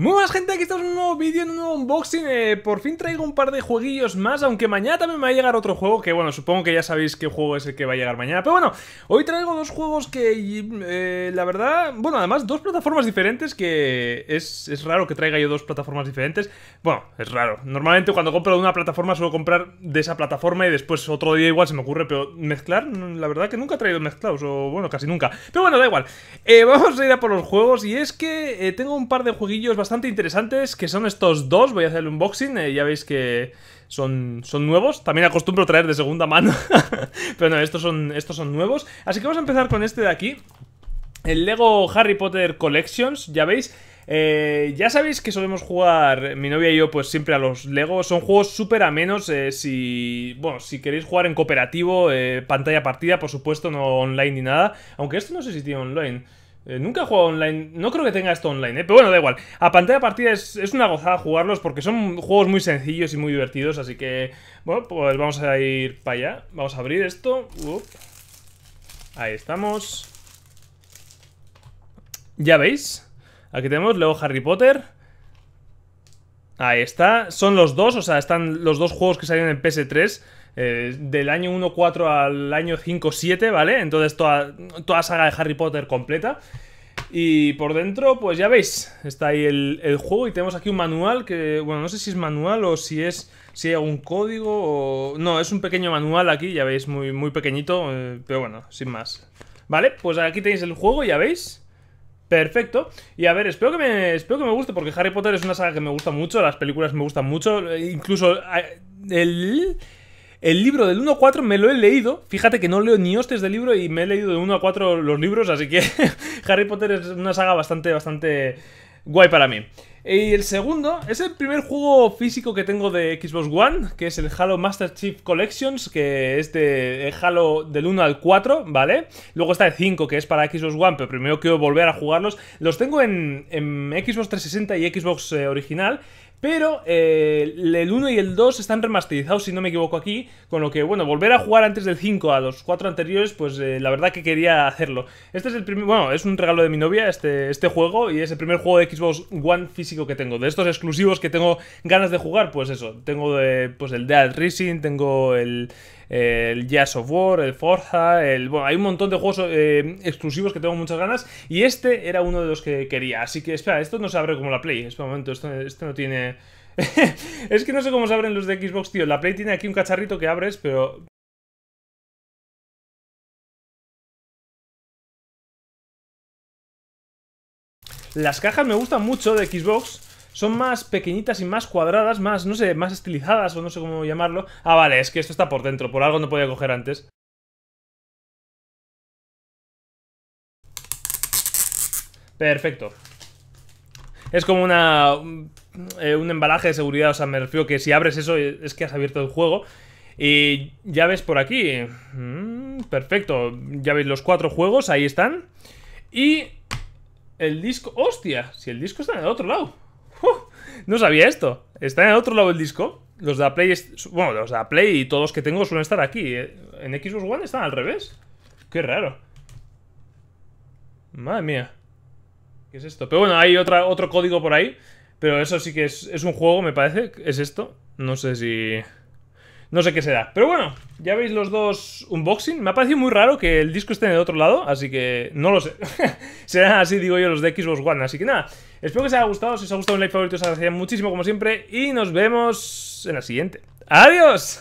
Muy buenas gente, aquí estamos en un nuevo vídeo, en un nuevo unboxing eh, Por fin traigo un par de jueguillos más Aunque mañana también me va a llegar otro juego Que bueno, supongo que ya sabéis qué juego es el que va a llegar mañana Pero bueno, hoy traigo dos juegos que eh, La verdad, bueno, además dos plataformas diferentes Que es, raro que traiga yo dos plataformas diferentes Bueno, es raro Normalmente cuando compro de una plataforma suelo comprar de esa plataforma Y después otro día igual se me ocurre Pero mezclar, la verdad que nunca he traído mezclados O bueno, casi nunca Pero bueno, da igual eh, Vamos a ir a por los juegos Y es que tengo un par de jueguillos bastante bastante interesantes, que son estos dos. Voy a hacer el unboxing, eh, ya veis que son, son nuevos. También acostumbro traer de segunda mano, pero no, estos son, estos son nuevos. Así que vamos a empezar con este de aquí. El Lego Harry Potter Collections, ya veis. Eh, ya sabéis que solemos jugar, mi novia y yo, pues siempre a los Lego. Son juegos súper amenos. Eh, si, bueno, si queréis jugar en cooperativo, pantalla partida, por supuesto, no online ni nada. Aunque esto no sé si tiene online. Eh, nunca he jugado online. No creo que tenga esto online, ¿eh? Pero bueno, da igual. A pantalla partida es, una gozada jugarlos porque son juegos muy sencillos y muy divertidos. Así que, bueno, pues vamos a ir para allá. Vamos a abrir esto. Ahí estamos. Ya veis. Aquí tenemos luego Harry Potter. Ahí está. Son los dos, o sea, están los dos juegos que salieron en PS3. Eh, del año 1.4 al año 5.7, ¿vale? Entonces toda, toda saga de Harry Potter completa. Y por dentro, pues ya veis, está ahí el, juego y tenemos aquí un manual que, bueno, no sé si es manual o si es, si hay algún código o... No, es un pequeño manual aquí, ya veis, muy, muy pequeñito, eh, pero bueno, sin más. Vale, pues aquí tenéis el juego, ya veis. Perfecto. Y a ver, espero que, me, espero que me guste, porque Harry Potter es una saga que me gusta mucho, las películas me gustan mucho, eh, incluso eh, el, el libro del 1 a 4 me lo he leído. Fíjate que no leo ni hostes del libro y me he leído de 1 a 4 los libros, así que Harry Potter es una saga bastante, bastante guay para mí. Y el segundo es el primer juego físico que tengo de Xbox One, que es el Halo Master Chief Collections, que es de eh, Halo del 1 al 4, ¿vale? Luego está el 5, que es para Xbox One, pero primero quiero volver a jugarlos. Los tengo en, Xbox 360 y Xbox eh, original, pero eh, el 1 y el 2 están remasterizados, si no me equivoco aquí, con lo que, bueno, volver a jugar antes del 5 a los 4 anteriores, pues eh, la verdad que quería hacerlo. Este es el primer, bueno, es un regalo de mi novia, este, este juego, y es el primer juego de Xbox One físico que tengo. De estos exclusivos que tengo ganas de jugar, pues eso, tengo eh, pues el Dead Racing, tengo el, el Jazz of War, el Forza, el, bueno, hay un montón de juegos eh, exclusivos que tengo muchas ganas y este era uno de los que quería. Así que, espera, esto no se abre como la Play. Espera un momento, esto, esto no tiene... es que no sé cómo se abren los de Xbox, tío. La Play tiene aquí un cacharrito que abres, pero Las cajas me gustan mucho de Xbox son más pequeñitas y más cuadradas, más, no sé, más estilizadas o no sé cómo llamarlo. Ah, vale, es que esto está por dentro, por algo no podía coger antes. Perfecto. Es como una... un eh, embalaje de seguridad, o sea, me refiero que si abres eso eh, es que has abierto el juego. Y ya ves por aquí. Mm, perfecto. Ya veis los cuatro juegos, ahí están. Y el disco... ¡Hostia! Si el disco está en el otro lado. No sabía esto. Está en el otro lado del disco. Los de la Play, bueno, los de Play y todos los que tengo suelen estar aquí. ¿eh? En Xbox One están al revés. Qué raro. Madre mía. ¿Qué es esto? Pero bueno, hay otro código por ahí. Pero eso sí que es, es un juego, me parece. Es esto. No sé si... No sé qué será. Pero bueno, ya veis los dos unboxing. Me ha parecido muy raro que el disco esté en el otro lado, así que no lo sé. Serán así, digo yo, los de Xbox One. Así que nada, espero que os haya gustado. Si os ha gustado un like favorito, os agradecería muchísimo, como siempre. Y nos vemos en la siguiente. ¡Adiós!